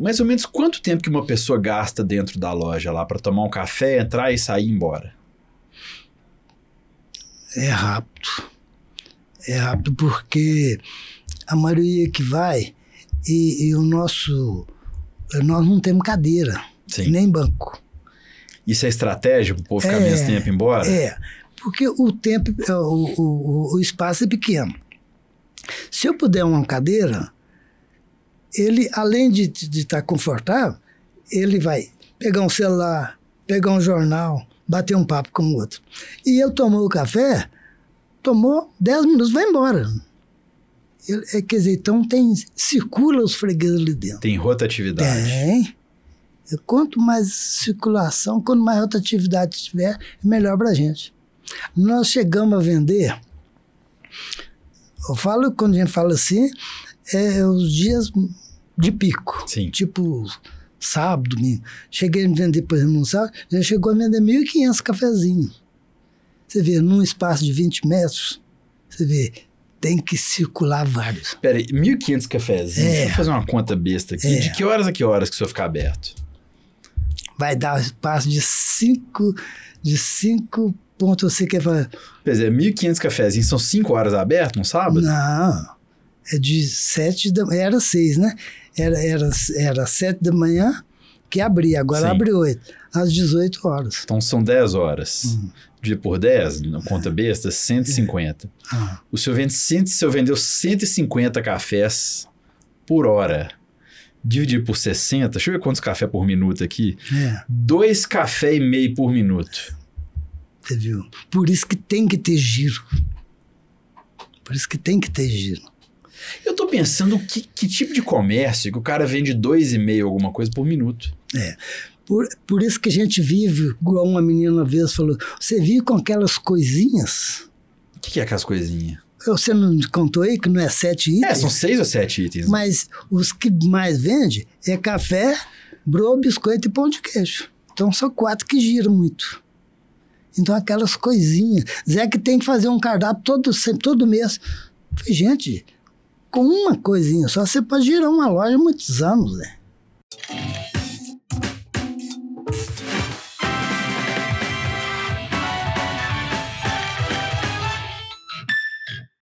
mais ou menos quanto tempo que uma pessoa gasta dentro da loja lá para tomar um café, entrar e sair embora? É rápido. É rápido porque a maioria que vai e, e o nosso nós não temos cadeira Sim. nem banco. Isso é estratégia para o povo ficar é, menos tempo embora? É, porque o tempo, é, o, o, o espaço é pequeno. Se eu puder uma cadeira, ele, além de estar tá confortável, ele vai pegar um celular, pegar um jornal, bater um papo com o outro. E ele tomou o café, tomou 10 minutos, vai embora. Ele, é, quer dizer, então tem, circula os fregueses ali dentro. Tem rotatividade. Tem. Quanto mais circulação, quanto mais rotatividade tiver, melhor para a gente. Nós chegamos a vender. Eu falo, quando a gente fala assim, é os dias de pico. Sim. Tipo sábado, domingo. Né? Cheguei a vender, por exemplo, um sábado, já chegou a vender 1.500 cafezinhos. Você vê, num espaço de 20 metros, você vê, tem que circular vários. Peraí, 1.500 cafezinhos? É. Deixa eu fazer uma conta besta aqui. É. De que horas a que horas que o senhor fica aberto? Vai dar um espaço de 5... De 5 pontos, você quer falar... Quer dizer, 1.500 cafezinhos, são 5 horas aberto no sábado? Não. É de sete da era seis, né? Era, era, era sete da manhã que abria, agora Sim. abre oito, às 18 horas. Então são 10 horas. Uhum. Dia por 10, na conta besta, 150. Uhum. É. Ah. O senhor, vende, o senhor vendeu 150 cafés por hora. Dividir por 60, deixa eu ver quantos cafés por minuto aqui. É. Dois cafés e meio por minuto. Você viu? Por isso que tem que ter giro. Por isso que tem que ter giro. Eu tô pensando que, que tipo de comércio que o cara vende dois e meio alguma coisa por minuto. É. Por, por isso que a gente vive, igual uma menina uma vez falou, você vive com aquelas coisinhas? O que, que é aquelas coisinhas? Você não contou aí que não é sete itens? É, são seis ou sete itens. Né? Mas os que mais vende é café, bro, biscoito e pão de queijo. Então são quatro que giram muito. Então aquelas coisinhas. Zé que tem que fazer um cardápio todo, sempre, todo mês. Falei, gente, com uma coisinha só, você pode girar uma loja muitos anos, né?